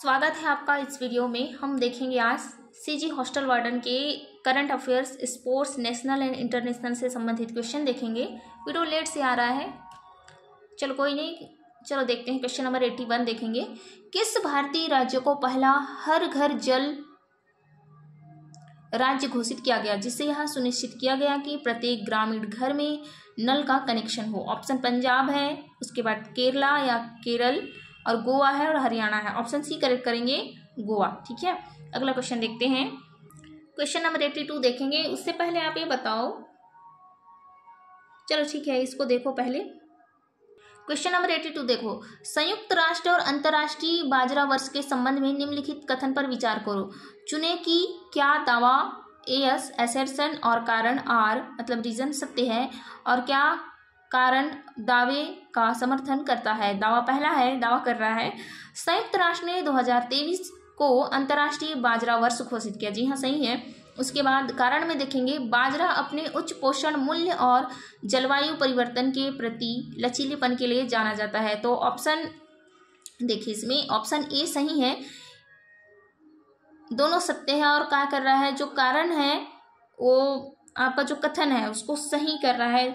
स्वागत है आपका इस वीडियो में हम देखेंगे आज सीजी हॉस्टल वार्डन के current affairs sports national and international से संबंधित क्वेश्चन देखेंगे वीडियो लेट से आ रहा है चलो कोई नहीं चलो देखते हैं क्वेश्चन नंबर एट्टी वन देखेंगे किस भारतीय राज्य को पहला हर घर जल राज्य घोषित किया गया जिससे यह सुनिश्चित किया गया कि प्रत्येक ग्रामीण घर में नल का कनेक्शन हो ऑप्शन पंजाब है उसके बाद केरला या केरल और गोवा है और हरियाणा है ऑप्शन सी करेक्ट करेंगे गोवा ठीक है अगला क्वेश्चन देखते हैं क्वेश्चन नंबर एट्टी टू देखेंगे उससे पहले आप ये बताओ चलो ठीक है इसको देखो पहले क्वेश्चन नंबर एट्टी टू देखो संयुक्त राष्ट्र और अंतर्राष्ट्रीय बाजरा वर्ष के संबंध में निम्नलिखित कथन पर विचार करो चुने कि क्या दावा एस एसरसन और कारण आर मतलब रीजन सत्य है और क्या कारण दावे का समर्थन करता है दावा पहला है दावा कर रहा है संयुक्त राष्ट्र ने 2023 को अंतर्राष्ट्रीय बाजरा वर्ष घोषित किया जी हाँ सही है उसके बाद कारण में देखेंगे बाजरा अपने उच्च पोषण मूल्य और जलवायु परिवर्तन के प्रति लचीलेपन के लिए जाना जाता है तो ऑप्शन देखिए इसमें ऑप्शन ए सही है दोनों सत्य है और क्या कर रहा है जो कारण है वो आपका जो कथन है उसको सही कर रहा है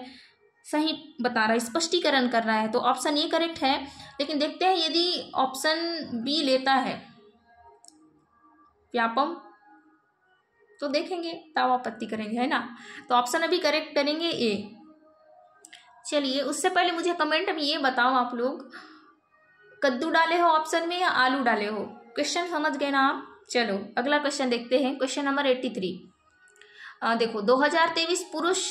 सही बता रहा है स्पष्टीकरण कर रहा है तो ऑप्शन ए करेक्ट है लेकिन देखते हैं यदि ऑप्शन बी लेता है व्यापम तो देखेंगे ताव आपत्ति करेंगे है ना तो ऑप्शन अभी करेक्ट करेंगे ए चलिए उससे पहले मुझे कमेंट में ये बताओ आप लोग कद्दू डाले हो ऑप्शन में या आलू डाले हो क्वेश्चन समझ गए ना आप चलो अगला क्वेश्चन देखते हैं क्वेश्चन नंबर एट्टी थ्री देखो दो हजार तेईस पुरुष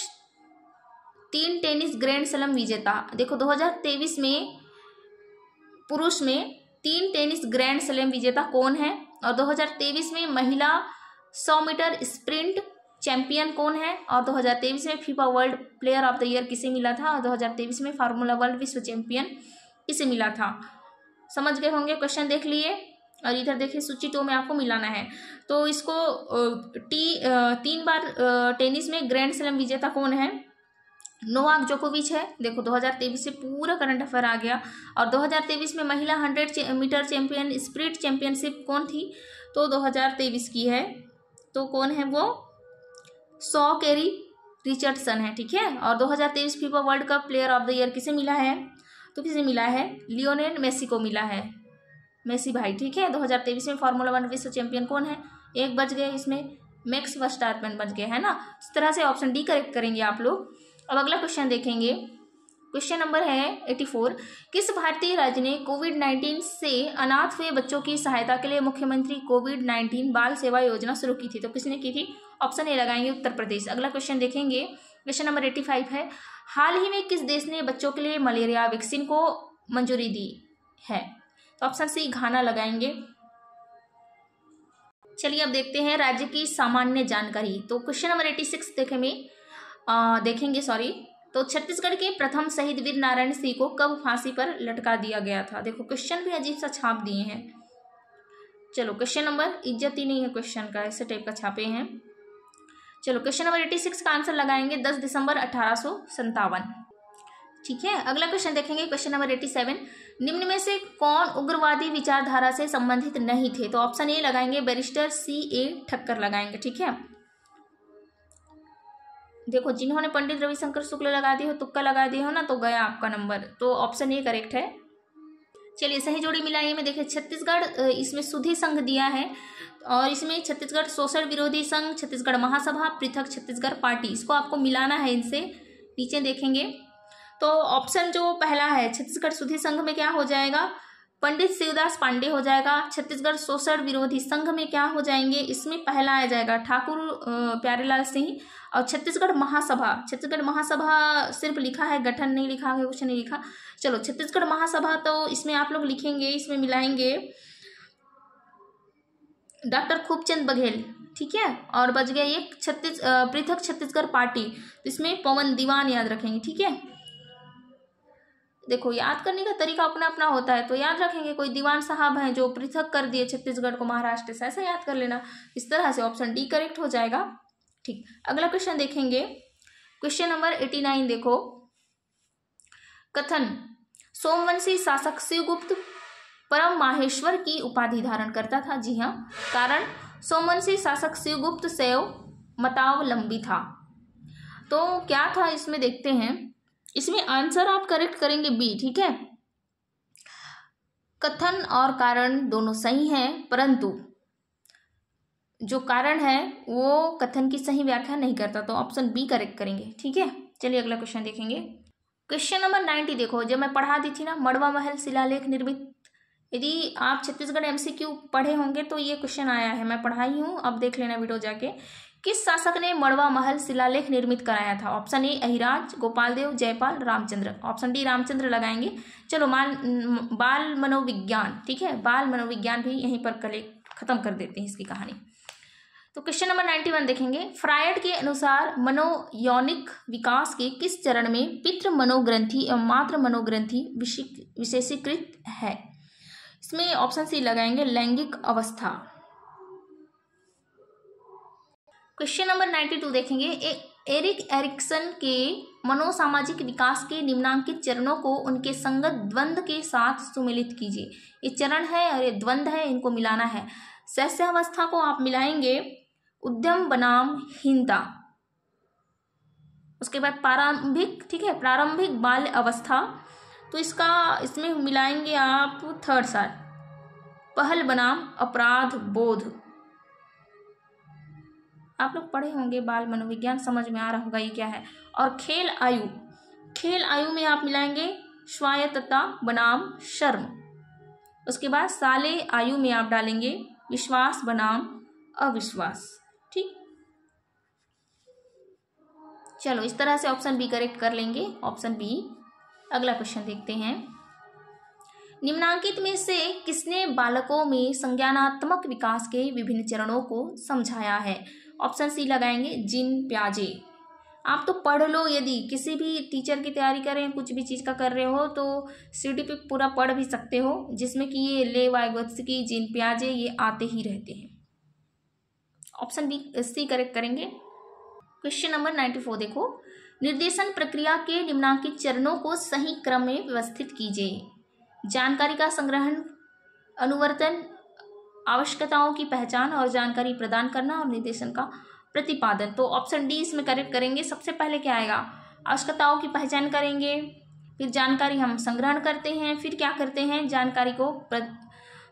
तीन टेनिस ग्रैंड स्लम विजेता देखो 2023 में पुरुष में तीन टेनिस ग्रैंड स्लम विजेता कौन है और 2023 में महिला 100 मीटर स्प्रिंट चैंपियन कौन है और 2023 में FIFA world player of the year किसे मिला था और 2023 में फार्मूला वर्ल्ड विश्व चैंपियन किसे मिला था समझ गए होंगे क्वेश्चन देख लिए और इधर देखिए सूची टो में आपको मिलाना है तो इसको टी तीन बार टेनिस में ग्रैंड स्लैम विजेता कौन है नोवाक जोकोविच है देखो 2023 से पूरा करंट अफेयर आ गया और 2023 में महिला 100 मीटर चैंपियन स्प्रिट चैंपियनशिप कौन थी तो 2023 की है तो कौन है वो सॉ कैरी रिचर्डसन है ठीक है और 2023 FIFA world cup player of the year किसे मिला है तो किसे मिला है लियोनेल मेसी को मिला है मेसी भाई ठीक है 2023 में फार्मूला वन विश्व चैंपियन कौन है एक बच गए इसमें मैक्स वर्स्टार्पन बच गए है ना इस तरह से ऑप्शन डी करेक्ट करेंगे आप लोग अब अगला क्वेश्चन देखेंगे क्वेश्चन नंबर है एट्टी फोर किस भारतीय राज्य ने कोविड नाइन्टीन से अनाथ हुए बच्चों की सहायता के लिए मुख्यमंत्री कोविड नाइन्टीन बाल सेवा योजना शुरू की थी तो किसने की थी ऑप्शन ए लगाएंगे उत्तर प्रदेश अगला क्वेश्चन देखेंगे क्वेश्चन नंबर एटी फाइव है हाल ही में किस देश ने बच्चों के लिए मलेरिया वैक्सीन को मंजूरी दी है तो ऑप्शन सी घाना लगाएंगे चलिए अब देखते हैं राज्य की सामान्य जानकारी तो क्वेश्चन नंबर एटी सिक्स देखें देखेंगे सॉरी तो छत्तीसगढ़ के प्रथम शहीद वीर नारायण सिंह को कब फांसी पर लटका दिया गया था देखो क्वेश्चन भी अजीब सा छाप दिए हैं चलो क्वेश्चन नंबर इज्जत ही नहीं है क्वेश्चन का ऐसे टाइप का छापे हैं चलो क्वेश्चन नंबर एटी सिक्स का आंसर लगाएंगे दस दिसंबर अठारह ठीक है अगला क्वेश्चन देखेंगे क्वेश्चन नंबर एटी सेवन निम्न में से कौन उग्रवादी विचारधारा से संबंधित नहीं थे तो ऑप्शन ए लगाएंगे बैरिस्टर सी ए ठक्कर लगाएंगे ठीक है देखो जिन्होंने पंडित रविशंकर शुक्ल लगा दी हो तुक्का लगा दिया हो ना तो गया आपका नंबर तो ऑप्शन ये करेक्ट है चलिए सही जोड़ी मिलाइए में देखिए छत्तीसगढ़ इसमें सुधी संघ दिया है और इसमें छत्तीसगढ़ शोषण विरोधी संघ छत्तीसगढ़ महासभा पृथक छत्तीसगढ़ पार्टी इसको आपको मिलाना है इनसे नीचे देखेंगे तो ऑप्शन जो पहला है छत्तीसगढ़ सुधी संघ में क्या हो जाएगा पंडित शिवदास पांडे हो जाएगा छत्तीसगढ़ शोषण विरोधी संघ में क्या हो जाएंगे इसमें पहला आ जाएगा ठाकुर प्यारेलाल सिंह और छत्तीसगढ़ महासभा छत्तीसगढ़ महासभा सिर्फ लिखा है गठन नहीं लिखा है कुछ नहीं लिखा चलो छत्तीसगढ़ महासभा तो इसमें आप लोग लिखेंगे इसमें मिलाएंगे डॉक्टर खूबचंद बघेल ठीक है और बच गया ये छत्तीस पृथक छत्तीसगढ़ पार्टी तो इसमें पवन दीवान याद रखेंगे ठीक है देखो याद करने का तरीका अपना अपना होता है तो याद रखेंगे कोई दीवान साहब हैं जो पृथक कर दिए छत्तीसगढ़ को महाराष्ट्र से ऐसा याद कर लेना इस तरह से ऑप्शन डी करेक्ट हो जाएगा ठीक अगला क्वेश्चन देखेंगे क्वेश्चन नंबर एटी नाइन देखो कथन सोमवंशी शासक शिवगुप्त परम माहेश्वर की उपाधि धारण करता था जी हाँ कारण सोमवंशी शासक शिवगुप्त सेव मतावलंबी था तो क्या था इसमें देखते हैं इसमें आंसर आप करेक्ट करेंगे बी ठीक है कथन और कारण दोनों सही हैं परंतु जो कारण है वो कथन की सही व्याख्या नहीं करता तो ऑप्शन बी करेक्ट करेंगे ठीक है चलिए अगला क्वेश्चन देखेंगे क्वेश्चन नंबर नाइन्टी देखो जब मैं पढ़ा दी थी ना मड़वा महल शिलालेख निर्मित यदि आप छत्तीसगढ़ एमसीक्यू पढ़े होंगे तो ये क्वेश्चन आया है मैं पढ़ाई हूँ अब देख लेना वीडियो जाके किस शासक ने मड़वा महल शिलालेख निर्मित कराया था option A Ahiraj Gopaldev Jaipal Ramchandra option D Ramchandra लगाएंगे चलो माल बाल मनोविज्ञान ठीक है बाल मनोविज्ञान भी यहीं पर कले खत्म कर देते हैं इसकी कहानी तो क्वेश्चन नंबर नाइन्टी वन देखेंगे फ्रायड के अनुसार मनोयौनिक विकास के किस चरण में पित्र मनोग्रंथि एवं मातृ मनोग्रंथि विशेषीकृत है इसमें ऑप्शन सी लगाएंगे लैंगिक अवस्था क्वेश्चन नंबर नाइन्टी टू देखेंगे ए, एरिक एरिक्सन के मनोसामाजिक विकास के निम्नांकित चरणों को उनके संगत द्वंद के साथ सुमिलित कीजिए ये चरण है और ये द्वंद्व है इनको मिलाना है शैस्यावस्था को आप मिलाएंगे उद्यम बनाम हीनता उसके बाद प्रारंभिक ठीक है प्रारंभिक बाल अवस्था तो इसका इसमें मिलाएंगे आप थर्ड साल पहल बनाम अपराध बोध आप लोग पढ़े होंगे बाल मनोविज्ञान समझ में आ रहा होगा ये क्या है और खेल आयु खेल आयु में आप मिलाएंगे स्वायत्तता बनाम शर्म उसके बाद साले आयु में आप डालेंगे विश्वास बनाम अविश्वास ठीक चलो इस तरह से ऑप्शन बी करेक्ट कर लेंगे ऑप्शन बी अगला क्वेश्चन देखते हैं निम्नांकित में से किसने बालकों में संज्ञानात्मक विकास के विभिन्न चरणों को समझाया है ऑप्शन सी लगाएंगे जिन प्याजे आप तो पढ़ लो यदि किसी भी टीचर की तैयारी कर रहे हैं कुछ भी चीज़ का कर रहे हो तो सी डी पे पूरा पढ़ भी सकते हो जिसमें कि ये ले वायगत्स की जिन प्याजे ये आते ही रहते हैं ऑप्शन बी सी करेक्ट करेंगे क्वेश्चन नंबर नाइन्टी फोर देखो निर्देशन प्रक्रिया के निम्नांकित चरणों को सही क्रम में व्यवस्थित कीजिए जानकारी का संग्रहण अनुवर्तन आवश्यकताओं की पहचान और जानकारी प्रदान करना और निर्देशन का प्रतिपादन तो ऑप्शन डी इसमें करेक्ट करेंगे सबसे पहले क्या आएगा आवश्यकताओं की पहचान करेंगे फिर जानकारी हम संग्रहण करते हैं फिर क्या करते हैं जानकारी को प्र...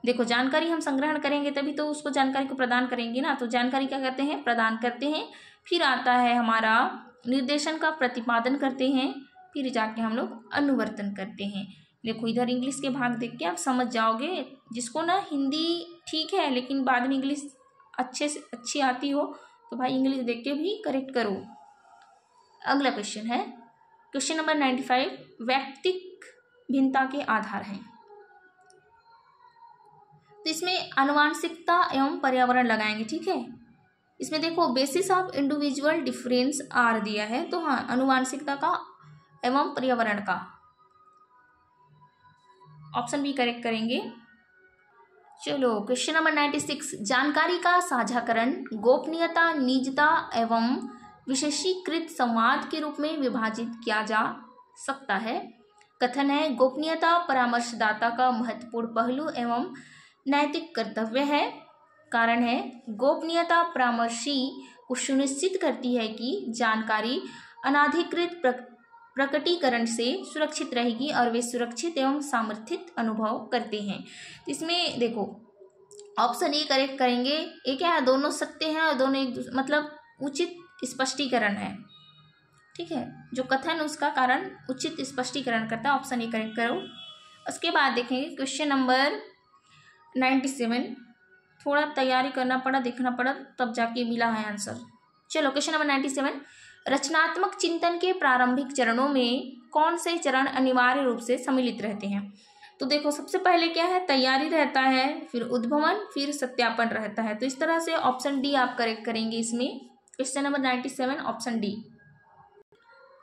देखो जानकारी हम संग्रहण करेंगे तभी तो उसको जानकारी को प्रदान करेंगे ना तो जानकारी क्या करते हैं प्रदान करते हैं फिर आता है हमारा निर्देशन का प्रतिपादन करते हैं फिर जाके हम लोग अनुवर्तन करते हैं देखो इधर इंग्लिश के भाग देख के आप समझ जाओगे जिसको ना हिंदी ठीक है लेकिन बाद में इंग्लिश अच्छे से अच्छी आती हो तो भाई इंग्लिश देख के भी करेक्ट करो अगला क्वेश्चन है क्वेश्चन नंबर नाइन्टी फाइव व्यक्तिक भिन्नता के आधार हैं तो इसमें अनुवांशिकता एवं पर्यावरण लगाएंगे ठीक है इसमें देखो basis of individual difference are दिया है तो हाँ अनुवांशिकता का एवं पर्यावरण का ऑप्शन बी करेक्ट करेंगे चलो क्वेश्चन नंबर नाइन्टी सिक्स जानकारी का साझाकरण गोपनीयता निजता एवं विशेषीकृत संवाद के रूप में विभाजित किया जा सकता है कथन है गोपनीयता परामर्शदाता का महत्वपूर्ण पहलू एवं नैतिक कर्तव्य है कारण है गोपनीयता परामर्शी को सुनिश्चित करती है कि जानकारी अनाधिकृत प्रकटीकरण से सुरक्षित रहेगी और वे सुरक्षित एवं सामर्थित अनुभव करते हैं इसमें देखो ऑप्शन ए करेक्ट करेंगे ये क्या है दोनों सत्य हैं और दोनों एक मतलब उचित स्पष्टीकरण है ठीक है जो कथन उसका कारण उचित स्पष्टीकरण करता है ऑप्शन ए करेक्ट करो उसके बाद देखेंगे क्वेश्चन नंबर नाइन्टी सेवन थोड़ा तैयारी करना पड़ा देखना पड़ा तब जाके मिला है आंसर चलो क्वेश्चन नंबर नाइन्टी सेवन रचनात्मक चिंतन के प्रारंभिक चरणों में कौन से चरण अनिवार्य रूप से सम्मिलित रहते हैं तो देखो सबसे पहले क्या है तैयारी रहता है फिर उद्भवन फिर सत्यापन रहता है तो इस तरह से ऑप्शन डी आप करेक्ट करेंगे इसमें question number ninety seven option D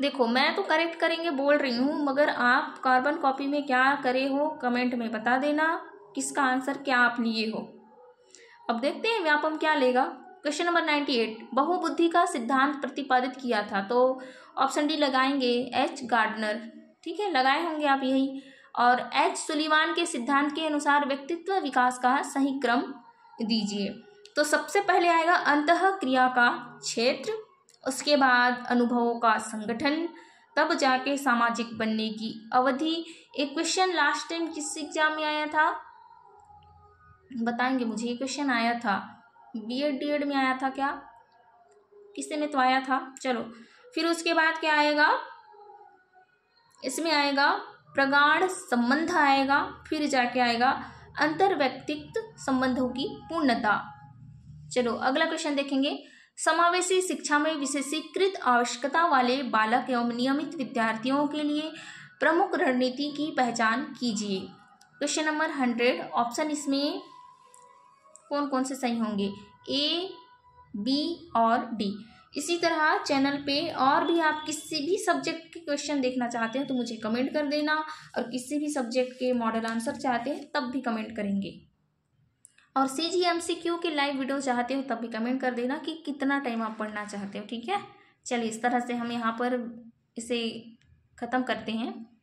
देखो मैं तो करेक्ट करेंगे बोल रही हूँ मगर आप कार्बन कॉपी में क्या करे हो कमेंट में बता देना किसका आंसर क्या आप लिए हो अब देखते हैं व्यापम क्या लेगा क्वेश्चन नंबर नाइन्टी एट बहुबुद्धि का सिद्धांत प्रतिपादित किया था तो ऑप्शन डी लगाएंगे एच गार्डनर ठीक है लगाए होंगे आप यही और एच सुलीवान के सिद्धांत के अनुसार व्यक्तित्व विकास का सही क्रम दीजिए तो सबसे पहले आएगा अंत क्रिया का क्षेत्र उसके बाद अनुभवों का संगठन तब जाके सामाजिक बनने की अवधि एक क्वेश्चन लास्ट टाइम किस एग्जाम में आया था बताएंगे मुझे ये क्वेश्चन आया था बी एड डी एड में आया था क्या किससे में तो आया था चलो फिर उसके बाद क्या आएगा इसमें आएगा प्रगाढ़ संबंध आएगा फिर जाके आएगा अंतर व्यक्तित्व संबंधों की पूर्णता चलो अगला क्वेश्चन देखेंगे समावेशी शिक्षा में विशेषीकृत आवश्यकता वाले बालक एवं नियमित विद्यार्थियों के लिए प्रमुख रणनीति की पहचान कीजिए क्वेश्चन नंबर हंड्रेड ऑप्शन इसमें कौन कौन से सही होंगे ए बी और डी इसी तरह चैनल पे और भी आप किसी भी सब्जेक्ट के क्वेश्चन देखना चाहते हैं तो मुझे कमेंट कर देना और किसी भी सब्जेक्ट के मॉडल आंसर चाहते हैं तब भी कमेंट करेंगे और C G M C Q के लाइव वीडियो चाहते हो तब भी कमेंट कर देना कि कितना टाइम आप पढ़ना चाहते हो ठीक है चलिए इस तरह से हम यहाँ पर इसे ख़त्म करते हैं